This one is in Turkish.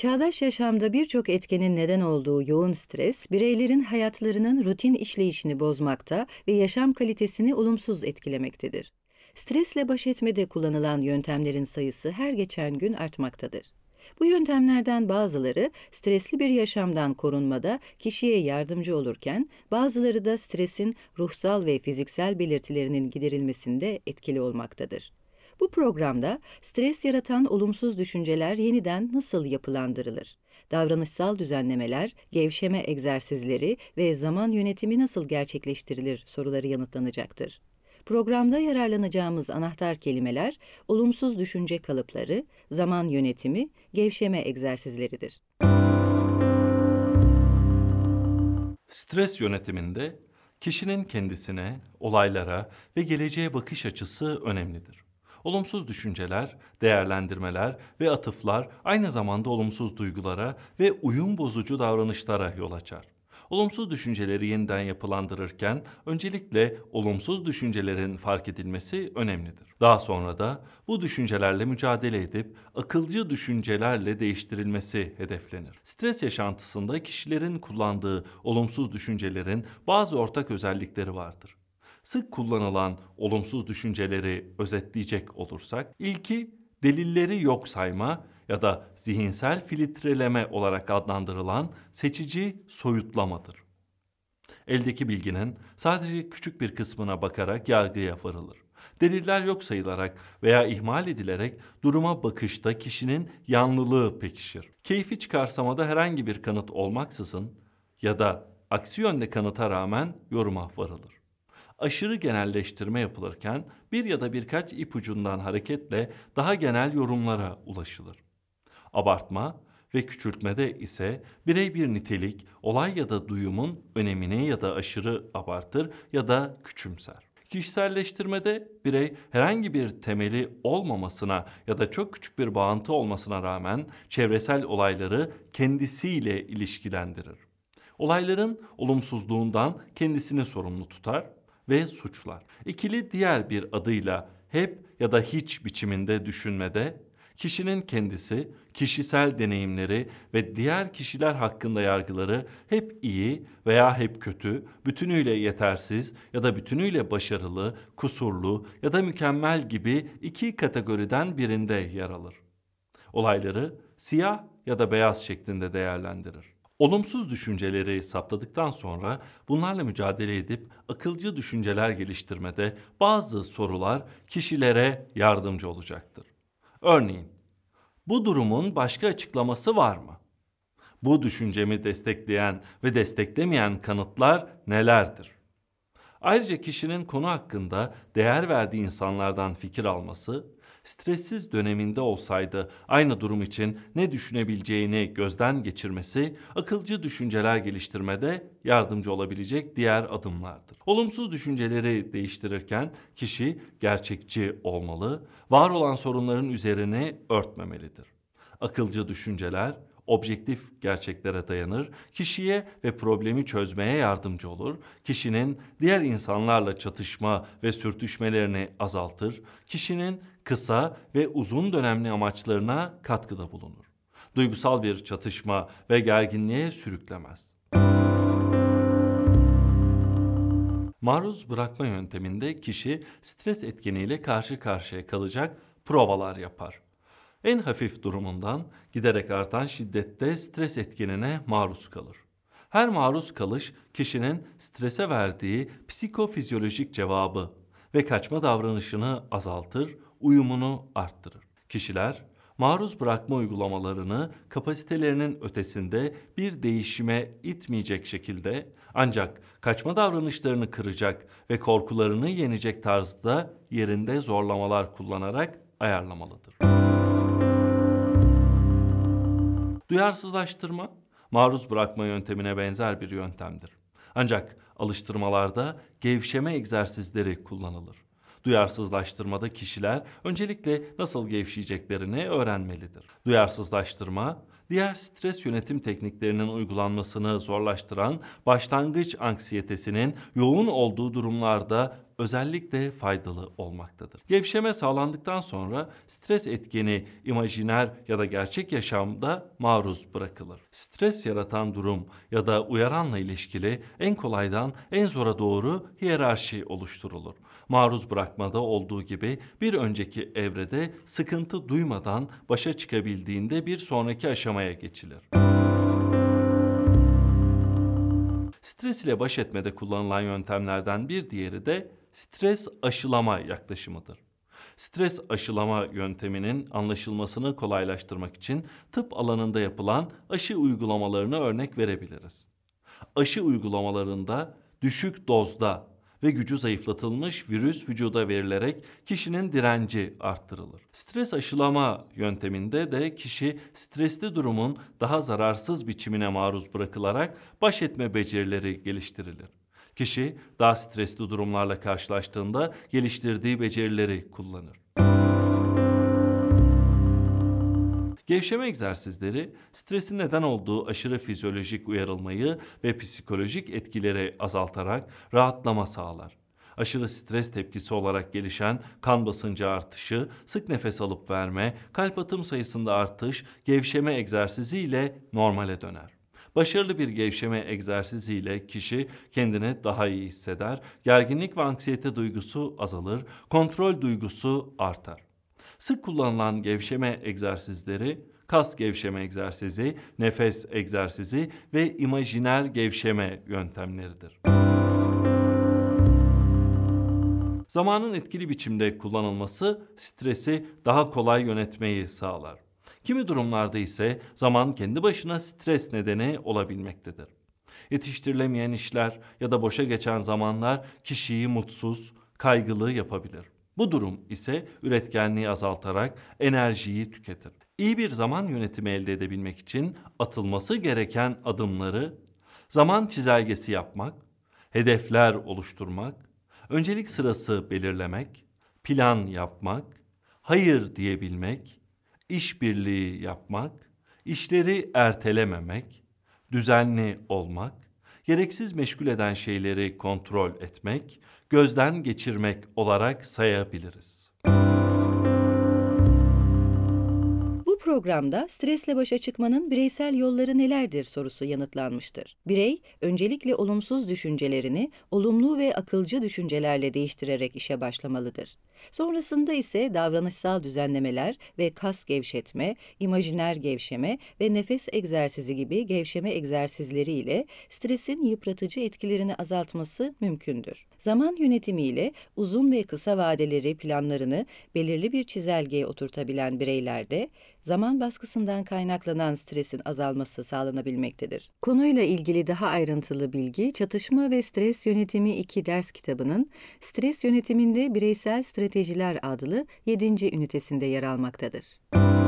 Çağdaş yaşamda birçok etkenin neden olduğu yoğun stres, bireylerin hayatlarının rutin işleyişini bozmakta ve yaşam kalitesini olumsuz etkilemektedir. Stresle baş etmede kullanılan yöntemlerin sayısı her geçen gün artmaktadır. Bu yöntemlerden bazıları stresli bir yaşamdan korunmada kişiye yardımcı olurken, bazıları da stresin ruhsal ve fiziksel belirtilerinin giderilmesinde etkili olmaktadır. Bu programda stres yaratan olumsuz düşünceler yeniden nasıl yapılandırılır? Davranışsal düzenlemeler, gevşeme egzersizleri ve zaman yönetimi nasıl gerçekleştirilir soruları yanıtlanacaktır. Programda yararlanacağımız anahtar kelimeler olumsuz düşünce kalıpları, zaman yönetimi, gevşeme egzersizleridir. Stres yönetiminde kişinin kendisine, olaylara ve geleceğe bakış açısı önemlidir. Olumsuz düşünceler, değerlendirmeler ve atıflar aynı zamanda olumsuz duygulara ve uyum bozucu davranışlara yol açar. Olumsuz düşünceleri yeniden yapılandırırken öncelikle olumsuz düşüncelerin fark edilmesi önemlidir. Daha sonra da bu düşüncelerle mücadele edip akılcı düşüncelerle değiştirilmesi hedeflenir. Stres yaşantısında kişilerin kullandığı olumsuz düşüncelerin bazı ortak özellikleri vardır sık kullanılan olumsuz düşünceleri özetleyecek olursak, ilki delilleri yok sayma ya da zihinsel filtreleme olarak adlandırılan seçici soyutlamadır. Eldeki bilginin sadece küçük bir kısmına bakarak yargıya varılır. Deliller yok sayılarak veya ihmal edilerek duruma bakışta kişinin yanlılığı pekişir. Keyfi çıkarsamada herhangi bir kanıt olmaksızın ya da aksi yönde kanıta rağmen yoruma varılır aşırı genelleştirme yapılırken bir ya da birkaç ipucundan hareketle daha genel yorumlara ulaşılır. Abartma ve küçültmede ise birey bir nitelik, olay ya da duyumun önemini ya da aşırı abartır ya da küçümser. Kişiselleştirmede birey herhangi bir temeli olmamasına ya da çok küçük bir bağıntı olmasına rağmen çevresel olayları kendisiyle ilişkilendirir. Olayların olumsuzluğundan kendisini sorumlu tutar ve suçlar. İkili diğer bir adıyla hep ya da hiç biçiminde düşünmede kişinin kendisi, kişisel deneyimleri ve diğer kişiler hakkında yargıları hep iyi veya hep kötü, bütünüyle yetersiz ya da bütünüyle başarılı, kusurlu ya da mükemmel gibi iki kategoriden birinde yer alır. Olayları siyah ya da beyaz şeklinde değerlendirir. Olumsuz düşünceleri saptadıktan sonra bunlarla mücadele edip akılcı düşünceler geliştirmede bazı sorular kişilere yardımcı olacaktır. Örneğin, bu durumun başka açıklaması var mı? Bu düşüncemi destekleyen ve desteklemeyen kanıtlar nelerdir? Ayrıca kişinin konu hakkında değer verdiği insanlardan fikir alması stressiz döneminde olsaydı aynı durum için ne düşünebileceğini gözden geçirmesi, akılcı düşünceler geliştirmede yardımcı olabilecek diğer adımlardır. Olumsuz düşünceleri değiştirirken kişi gerçekçi olmalı, var olan sorunların üzerine örtmemelidir. Akılcı düşünceler objektif gerçeklere dayanır, kişiye ve problemi çözmeye yardımcı olur, kişinin diğer insanlarla çatışma ve sürtüşmelerini azaltır, kişinin kısa ve uzun dönemli amaçlarına katkıda bulunur. Duygusal bir çatışma ve gerginliğe sürüklemez. Maruz bırakma yönteminde kişi stres etkeniyle karşı karşıya kalacak provalar yapar. En hafif durumundan giderek artan şiddette stres etkenine maruz kalır. Her maruz kalış kişinin strese verdiği psikofizyolojik cevabı ve kaçma davranışını azaltır, uyumunu arttırır. Kişiler maruz bırakma uygulamalarını kapasitelerinin ötesinde bir değişime itmeyecek şekilde ancak kaçma davranışlarını kıracak ve korkularını yenecek tarzda yerinde zorlamalar kullanarak ayarlamalıdır. Duyarsızlaştırma, maruz bırakma yöntemine benzer bir yöntemdir. Ancak alıştırmalarda gevşeme egzersizleri kullanılır. Duyarsızlaştırmada kişiler öncelikle nasıl gevşeyeceklerini öğrenmelidir. Duyarsızlaştırma, diğer stres yönetim tekniklerinin uygulanmasını zorlaştıran başlangıç anksiyetesinin yoğun olduğu durumlarda özellikle faydalı olmaktadır. Gevşeme sağlandıktan sonra stres etkeni imajiner ya da gerçek yaşamda maruz bırakılır. Stres yaratan durum ya da uyaranla ilişkili en kolaydan en zora doğru hiyerarşi oluşturulur. Maruz bırakmada olduğu gibi bir önceki evrede sıkıntı duymadan başa çıkabildiğinde bir sonraki aşamaya geçilir. Stres ile baş etmede kullanılan yöntemlerden bir diğeri de stres aşılama yaklaşımıdır. Stres aşılama yönteminin anlaşılmasını kolaylaştırmak için tıp alanında yapılan aşı uygulamalarını örnek verebiliriz. Aşı uygulamalarında düşük dozda ve gücü zayıflatılmış virüs vücuda verilerek kişinin direnci arttırılır. Stres aşılama yönteminde de kişi stresli durumun daha zararsız biçimine maruz bırakılarak baş etme becerileri geliştirilir. Kişi daha stresli durumlarla karşılaştığında geliştirdiği becerileri kullanır. Gevşeme egzersizleri stresin neden olduğu aşırı fizyolojik uyarılmayı ve psikolojik etkileri azaltarak rahatlama sağlar. Aşırı stres tepkisi olarak gelişen kan basıncı artışı, sık nefes alıp verme, kalp atım sayısında artış gevşeme egzersizi ile normale döner. Başarılı bir gevşeme egzersiziyle kişi kendini daha iyi hisseder, gerginlik ve anksiyete duygusu azalır, kontrol duygusu artar. Sık kullanılan gevşeme egzersizleri kas gevşeme egzersizi, nefes egzersizi ve imajiner gevşeme yöntemleridir. Zamanın etkili biçimde kullanılması stresi daha kolay yönetmeyi sağlar. Kimi durumlarda ise zaman kendi başına stres nedeni olabilmektedir. Yetiştirilemeyen işler ya da boşa geçen zamanlar kişiyi mutsuz, kaygılı yapabilir. Bu durum ise üretkenliği azaltarak enerjiyi tüketir. İyi bir zaman yönetimi elde edebilmek için atılması gereken adımları zaman çizelgesi yapmak, hedefler oluşturmak, öncelik sırası belirlemek, plan yapmak, hayır diyebilmek, işbirliği yapmak, işleri ertelememek, düzenli olmak, gereksiz meşgul eden şeyleri kontrol etmek, gözden geçirmek olarak sayabiliriz. Müzik programda stresle başa çıkmanın bireysel yolları nelerdir sorusu yanıtlanmıştır. Birey, öncelikle olumsuz düşüncelerini olumlu ve akılcı düşüncelerle değiştirerek işe başlamalıdır. Sonrasında ise davranışsal düzenlemeler ve kas gevşetme, imajiner gevşeme ve nefes egzersizi gibi gevşeme egzersizleri ile stresin yıpratıcı etkilerini azaltması mümkündür. Zaman yönetimi ile uzun ve kısa vadeleri planlarını belirli bir çizelgeye oturtabilen bireylerde zaman baskısından kaynaklanan stresin azalması sağlanabilmektedir. Konuyla ilgili daha ayrıntılı bilgi Çatışma ve Stres Yönetimi 2 ders kitabının Stres Yönetiminde Bireysel Stratejiler adlı 7. ünitesinde yer almaktadır. Müzik